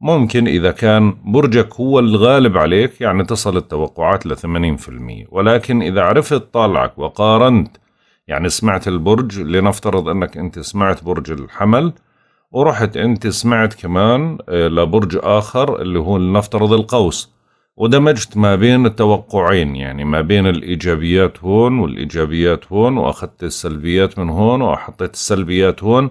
ممكن إذا كان برجك هو الغالب عليك يعني تصل التوقعات ل 80% ولكن إذا عرفت طالعك وقارنت يعني سمعت البرج لنفترض أنك أنت سمعت برج الحمل ورحت أنت سمعت كمان آه، لبرج آخر اللي هو لنفترض القوس ودمجت ما بين التوقعين يعني ما بين الإيجابيات هون والإيجابيات هون وأخذت السلبيات من هون وحطيت السلبيات هون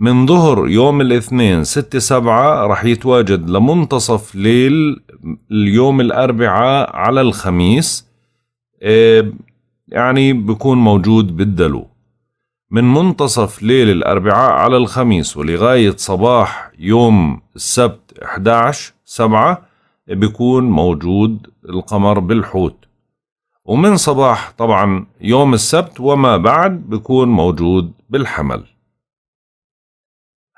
من ظهر يوم الاثنين ستة سبعة رح يتواجد لمنتصف ليل اليوم الأربعاء على الخميس آه، يعني بكون موجود بالدلو من منتصف ليل الأربعاء على الخميس ولغاية صباح يوم السبت 11 سبعة آه، بيكون موجود القمر بالحوت ومن صباح طبعا يوم السبت وما بعد بيكون موجود بالحمل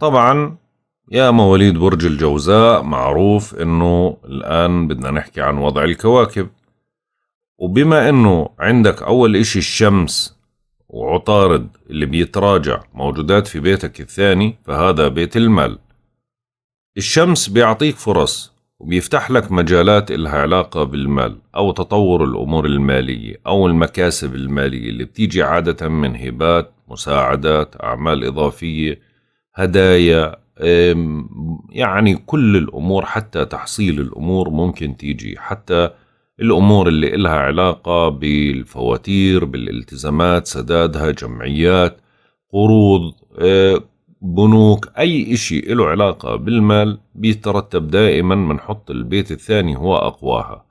طبعا يا مواليد برج الجوزاء معروف انه الان بدنا نحكي عن وضع الكواكب وبما انه عندك اول اشي الشمس وعطارد اللي بيتراجع موجودات في بيتك الثاني فهذا بيت المال الشمس بيعطيك فرص وبيفتح لك مجالات إلها علاقة بالمال أو تطور الأمور المالية أو المكاسب المالية اللي بتيجي عادة من هبات مساعدات أعمال إضافية هدايا يعني كل الأمور حتى تحصيل الأمور ممكن تيجي حتى الأمور اللي إلها علاقة بالفواتير بالالتزامات سدادها جمعيات قروض آه، بنوك أي إشي إله علاقة بالمال بيترتب دائما بنحط البيت الثاني هو أقواها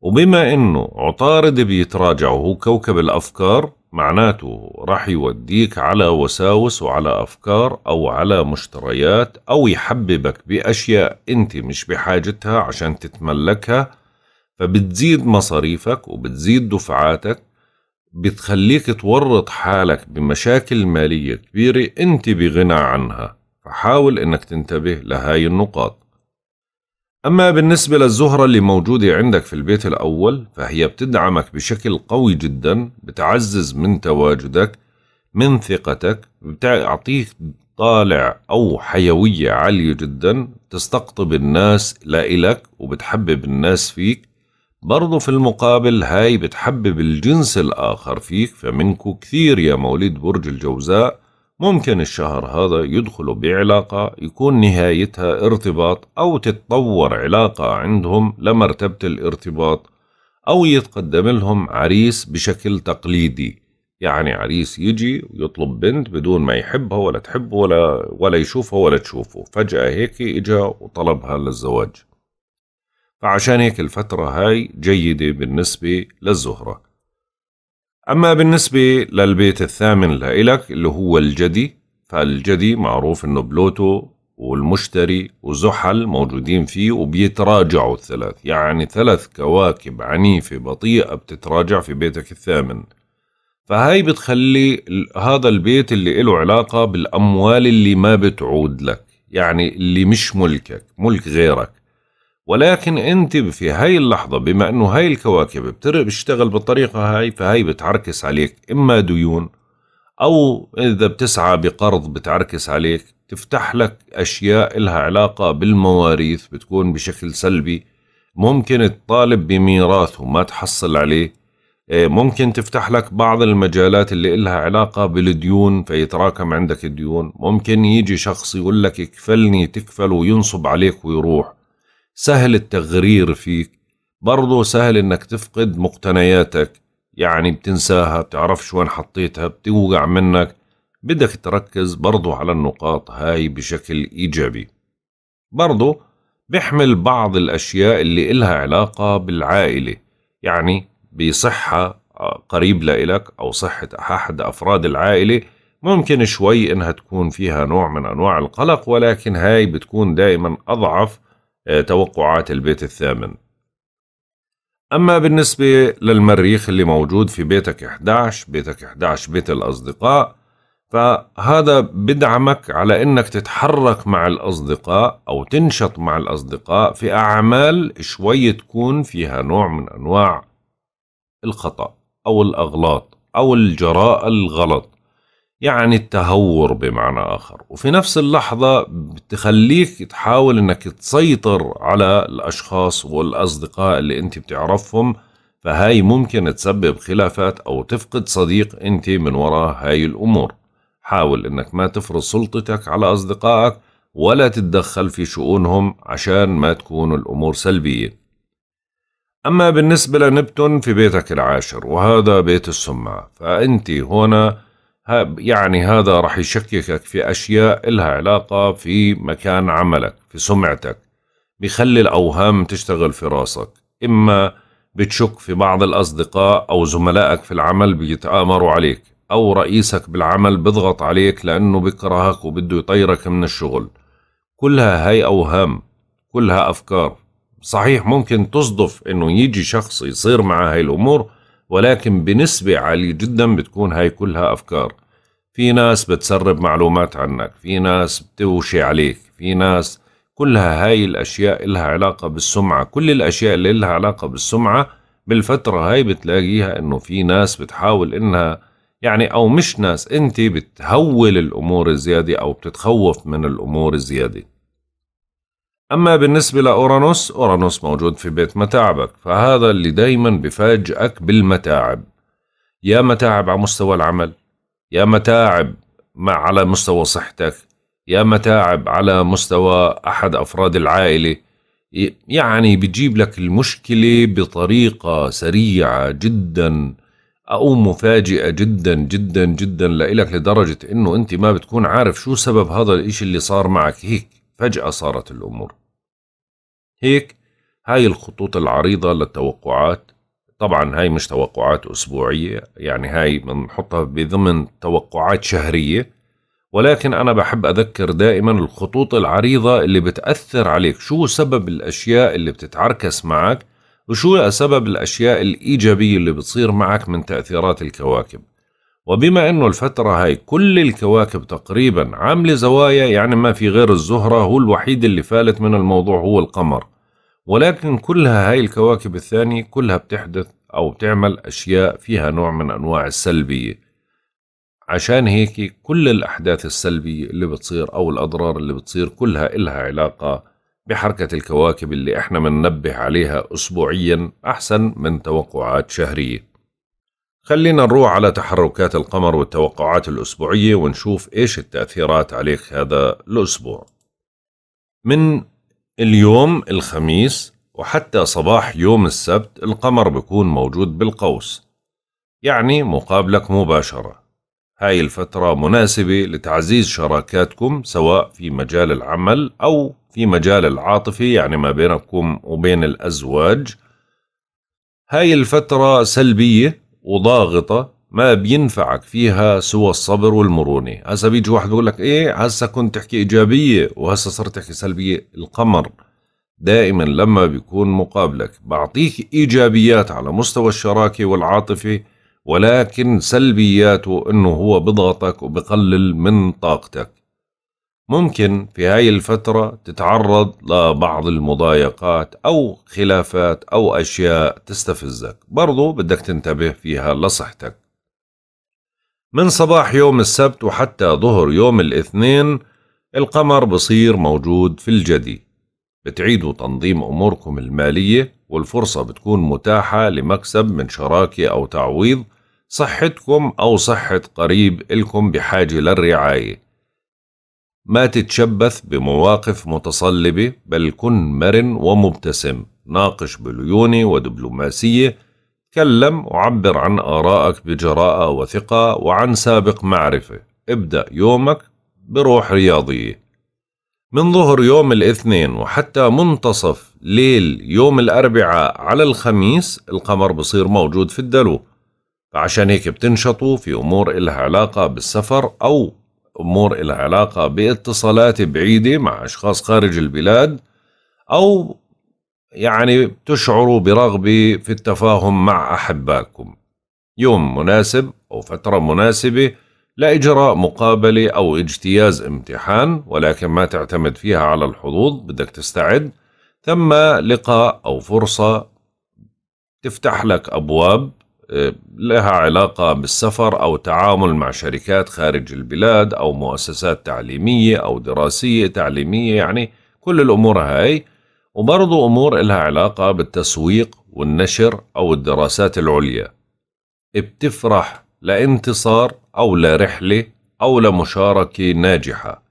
وبما إنه عطارد بيتراجع وهو كوكب الأفكار معناته راح يوديك على وساوس وعلى أفكار أو على مشتريات أو يحببك بأشياء أنت مش بحاجتها عشان تتملكها فبتزيد مصاريفك وبتزيد دفعاتك بتخليك تورط حالك بمشاكل مالية كبيرة أنت بغنى عنها فحاول أنك تنتبه لهاي النقاط أما بالنسبة للزهرة اللي موجودة عندك في البيت الأول فهي بتدعمك بشكل قوي جدا بتعزز من تواجدك من ثقتك بتعطيك طالع أو حيوية عالية جدا تستقطب الناس لإلك وبتحبب الناس فيك برضو في المقابل هاي بتحبب الجنس الآخر فيك فمنكو كثير يا مواليد برج الجوزاء ممكن الشهر هذا يدخلوا بعلاقة يكون نهايتها ارتباط أو تتطور علاقة عندهم لمرتبة الارتباط أو يتقدم لهم عريس بشكل تقليدي يعني عريس يجي ويطلب بنت بدون ما يحبها ولا تحبه ولا, ولا يشوفها ولا تشوفه فجأة هيك إجا وطلبها للزواج فعشان هيك الفترة هاي جيدة بالنسبة للزهرة أما بالنسبة للبيت الثامن لإلك اللي هو الجدي فالجدي معروف إنه بلوتو والمشتري وزحل موجودين فيه وبيتراجعوا الثلاث يعني ثلاث كواكب عنيفة بطيئة بتتراجع في بيتك الثامن فهاي بتخلي هذا البيت اللي له علاقة بالأموال اللي ما بتعود لك يعني اللي مش ملكك ملك غيرك ولكن انت في هاي اللحظة بما انه هاي الكواكب بتشتغل بالطريقة هاي فهاي بتعركس عليك اما ديون او اذا بتسعى بقرض بتعركس عليك تفتح لك اشياء لها علاقة بالمواريث بتكون بشكل سلبي ممكن تطالب بميراث وما تحصل عليه آه، ممكن تفتح لك بعض المجالات اللي إلها علاقة بالديون فيتراكم عندك الديون ممكن يجي شخص يقول لك اكفلني تكفل وينصب عليك ويروح سهل التغرير فيك برضه سهل انك تفقد مقتنياتك يعني بتنساها بتعرفش وين حطيتها بتوقع منك بدك تركز برضه على النقاط هاي بشكل ايجابي برضه بيحمل بعض الاشياء اللي إلها علاقة بالعائلة يعني بصحة آه، قريب لإلك أو صحة أحد أفراد العائلة ممكن شوي إنها تكون فيها نوع من أنواع القلق ولكن هاي بتكون دائما أضعف آه، توقعات البيت الثامن أما بالنسبة للمريخ اللي موجود في بيتك 11 بيتك 11 بيت الأصدقاء فهذا بدعمك على أنك تتحرك مع الأصدقاء أو تنشط مع الأصدقاء في أعمال شوي تكون فيها نوع من أنواع الخطأ أو الأغلاط أو الجراءة الغلط يعني التهور بمعنى آخر وفي نفس اللحظة بتخليك تحاول أنك تسيطر على الأشخاص والأصدقاء اللي أنت بتعرفهم فهاي ممكن تسبب خلافات أو تفقد صديق أنت من وراء هاي الأمور حاول أنك ما تفرض سلطتك على أصدقائك ولا تتدخل في شؤونهم عشان ما تكون الأمور سلبية أما بالنسبة لنبتون في بيتك العاشر وهذا بيت السمعة فأنت هنا يعني هذا راح يشككك في أشياء إلها علاقة في مكان عملك في سمعتك بيخلي الأوهام تشتغل في راسك إما بتشك في بعض الأصدقاء أو زملائك في العمل بيتآمروا عليك أو رئيسك بالعمل بضغط عليك لأنه بكرهك وبده يطيرك من الشغل كلها هاي أوهام كلها أفكار صحيح ممكن تصدف أنه يجي شخص يصير معه هاي الأمور ولكن بنسبة عالية جدا بتكون هاي كلها أفكار في ناس بتسرب معلومات عنك في ناس بتوشي عليك في ناس كلها هاي الأشياء إلها علاقة بالسمعة كل الأشياء اللي إلها علاقة بالسمعة بالفترة هاي بتلاقيها إنه في ناس بتحاول إنها يعني أو مش ناس أنت بتهول الأمور الزيادة أو بتتخوف من الأمور الزيادة أما بالنسبة لأورانوس أورانوس موجود في بيت متاعبك فهذا اللي دايما بفاجئك بالمتاعب يا متاعب على مستوى العمل يا متاعب مع على مستوى صحتك يا متاعب على مستوى أحد أفراد العائلة يعني بيجيب لك المشكلة بطريقة سريعة جدا أو مفاجئة جدا جدا جدا لإلك لدرجة إنه أنت ما بتكون عارف شو سبب هذا الإشي اللي صار معك هيك فجأة صارت الأمور هيك هاي الخطوط العريضة للتوقعات طبعا هاي مش توقعات أسبوعية يعني هاي بنحطها بضمن توقعات شهرية ولكن أنا بحب أذكر دائما الخطوط العريضة اللي بتأثر عليك شو سبب الأشياء اللي بتتعركس معك وشو سبب الأشياء الإيجابية اللي بتصير معك من تأثيرات الكواكب وبما أنه الفترة هاي كل الكواكب تقريبا عاملة زوايا يعني ما في غير الزهرة هو الوحيد اللي فالت من الموضوع هو القمر ولكن كلها هاي الكواكب الثانية كلها بتحدث أو بتعمل أشياء فيها نوع من أنواع السلبية عشان هيك كل الأحداث السلبية اللي بتصير أو الأضرار اللي بتصير كلها إلها علاقة بحركة الكواكب اللي إحنا بننبه عليها أسبوعيا أحسن من توقعات شهرية خلينا نروح على تحركات القمر والتوقعات الأسبوعية ونشوف إيش التأثيرات عليك هذا الأسبوع من اليوم الخميس وحتى صباح يوم السبت القمر بيكون موجود بالقوس يعني مقابلك مباشرة هاي الفترة مناسبة لتعزيز شراكاتكم سواء في مجال العمل أو في مجال العاطفي يعني ما بينكم وبين الأزواج هاي الفترة سلبية وضاغطة ما بينفعك فيها سوى الصبر والمرونة هسا بيجي واحد بيقول لك ايه هسا كنت تحكي إيجابية وهسا صرت تحكي سلبية القمر دائما لما بيكون مقابلك بعطيك إيجابيات على مستوى الشراكة والعاطفة ولكن سلبياته أنه هو بضغطك وبقلل من طاقتك ممكن في هاي الفترة تتعرض لبعض المضايقات أو خلافات أو أشياء تستفزك برضو بدك تنتبه فيها لصحتك من صباح يوم السبت وحتى ظهر يوم الاثنين القمر بصير موجود في الجدي بتعيدوا تنظيم أموركم المالية والفرصة بتكون متاحة لمكسب من شراكة أو تعويض صحتكم أو صحة قريب إلكم بحاجة للرعاية ما تتشبث بمواقف متصلبة بل كن مرن ومبتسم ناقش بليونة ودبلوماسية تكلم وعبر عن آرائك بجراءة وثقة وعن سابق معرفة ابدأ يومك بروح رياضية من ظهر يوم الاثنين وحتى منتصف ليل يوم الأربعاء على الخميس القمر بصير موجود في الدلو فعشان هيك بتنشطوا في أمور إلها علاقة بالسفر أو أمور إلها علاقة باتصالات بعيدة مع أشخاص خارج البلاد أو يعني تشعروا برغبة في التفاهم مع أحبائكم يوم مناسب أو فترة مناسبة لإجراء مقابلة أو اجتياز امتحان ولكن ما تعتمد فيها على الحظوظ بدك تستعد ثم لقاء أو فرصة تفتح لك أبواب لها علاقة بالسفر أو تعامل مع شركات خارج البلاد أو مؤسسات تعليمية أو دراسية تعليمية يعني كل الأمور هاي وبرضو أمور لها علاقة بالتسويق والنشر أو الدراسات العليا بتفرح لانتصار أو لرحلة أو لمشاركة ناجحة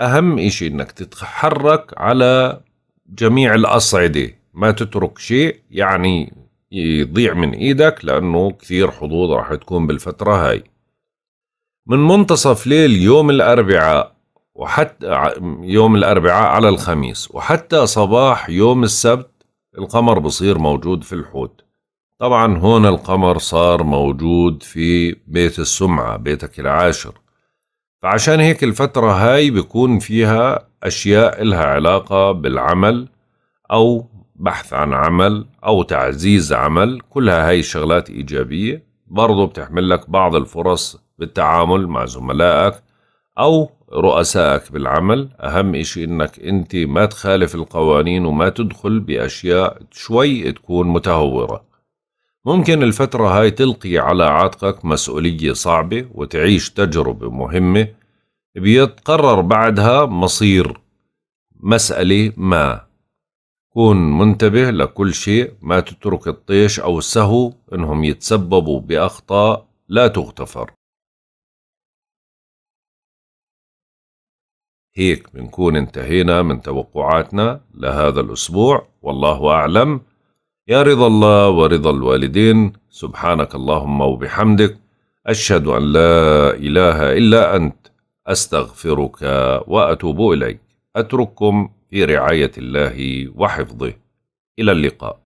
أهم إشي إنك تتحرك على جميع الأصعدة ما تترك شيء يعني يضيع من إيدك لأنه كثير حظوظ راح تكون بالفترة هاي من منتصف ليل يوم الأربعاء وحتى يوم الأربعاء على الخميس وحتى صباح يوم السبت القمر بصير موجود في الحوت طبعا هون القمر صار موجود في بيت السمعة بيتك العاشر فعشان هيك الفترة هاي بيكون فيها أشياء إلها علاقة بالعمل أو بحث عن عمل أو تعزيز عمل كلها هاي شغلات إيجابية برضو بتحمل لك بعض الفرص بالتعامل مع زملائك أو رؤسائك بالعمل أهم إشي إنك أنت ما تخالف القوانين وما تدخل بأشياء شوي تكون متهورة ممكن الفترة هاي تلقي على عاتقك مسؤولية صعبة وتعيش تجربة مهمة بيتقرر بعدها مصير مسألة ما كون منتبه لكل شيء ما تترك الطيش أو السهو إنهم يتسببوا بأخطاء لا تغتفر هيك بنكون انتهينا من توقعاتنا لهذا الأسبوع والله أعلم يا رضا الله ورضا الوالدين سبحانك اللهم وبحمدك أشهد أن لا إله إلا أنت أستغفرك وأتوب إليك أترككم في رعاية الله وحفظه إلى اللقاء